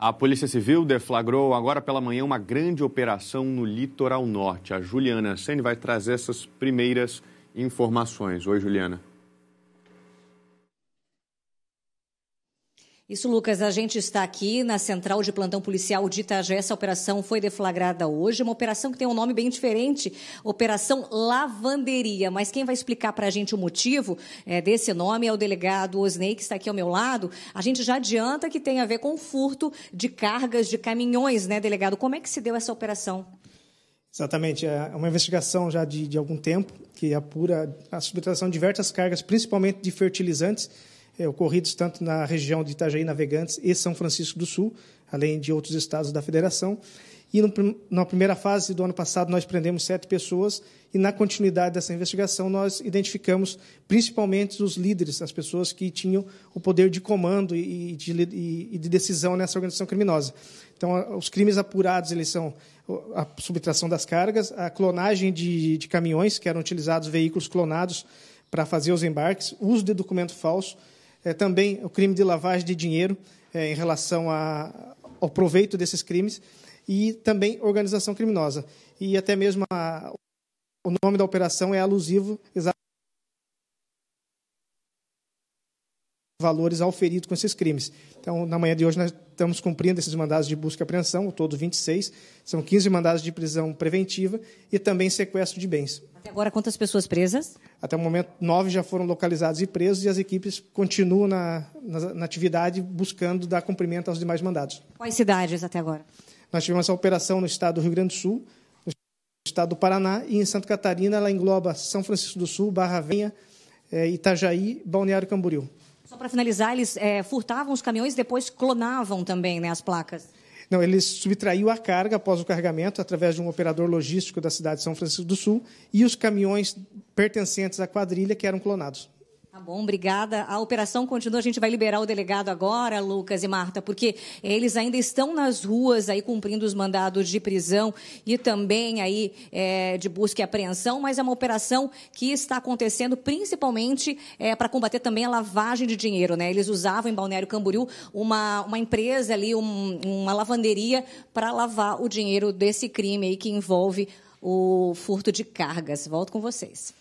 A Polícia Civil deflagrou agora pela manhã uma grande operação no litoral norte. A Juliana Sene vai trazer essas primeiras informações. Oi, Juliana. Isso, Lucas, a gente está aqui na central de plantão policial de Itagé. Essa operação foi deflagrada hoje, é uma operação que tem um nome bem diferente, Operação Lavanderia. Mas quem vai explicar para a gente o motivo é, desse nome é o delegado Osney, que está aqui ao meu lado. A gente já adianta que tem a ver com furto de cargas de caminhões, né, delegado? Como é que se deu essa operação? Exatamente. É uma investigação já de, de algum tempo que apura a subtração de diversas cargas, principalmente de fertilizantes, é, ocorridos tanto na região de Itajaí, Navegantes e São Francisco do Sul, além de outros estados da federação. E no, na primeira fase do ano passado, nós prendemos sete pessoas, e na continuidade dessa investigação, nós identificamos principalmente os líderes, as pessoas que tinham o poder de comando e de, e de decisão nessa organização criminosa. Então, os crimes apurados eles são a subtração das cargas, a clonagem de, de caminhões, que eram utilizados veículos clonados para fazer os embarques, uso de documento falso é, também o crime de lavagem de dinheiro é, em relação a, ao proveito desses crimes e também organização criminosa. E até mesmo a, o nome da operação é alusivo exatamente valores ao ferido com esses crimes. Então, na manhã de hoje, nós estamos cumprindo esses mandados de busca e apreensão, o todo 26, são 15 mandados de prisão preventiva e também sequestro de bens. Até agora, quantas pessoas presas? Até o momento, nove já foram localizados e presos, e as equipes continuam na, na, na atividade buscando dar cumprimento aos demais mandados. Quais cidades até agora? Nós tivemos essa operação no estado do Rio Grande do Sul, no estado do Paraná e em Santa Catarina, ela engloba São Francisco do Sul, Barra Venha, eh, Itajaí, Balneário Camboriú. Só para finalizar, eles é, furtavam os caminhões e depois clonavam também né, as placas. Não, eles subtraíam a carga após o carregamento através de um operador logístico da cidade de São Francisco do Sul e os caminhões pertencentes à quadrilha que eram clonados bom, obrigada. A operação continua, a gente vai liberar o delegado agora, Lucas e Marta, porque eles ainda estão nas ruas aí cumprindo os mandados de prisão e também aí é, de busca e apreensão, mas é uma operação que está acontecendo principalmente é, para combater também a lavagem de dinheiro, né? Eles usavam em Balneário Camboriú uma, uma empresa ali, um, uma lavanderia para lavar o dinheiro desse crime aí que envolve o furto de cargas. Volto com vocês.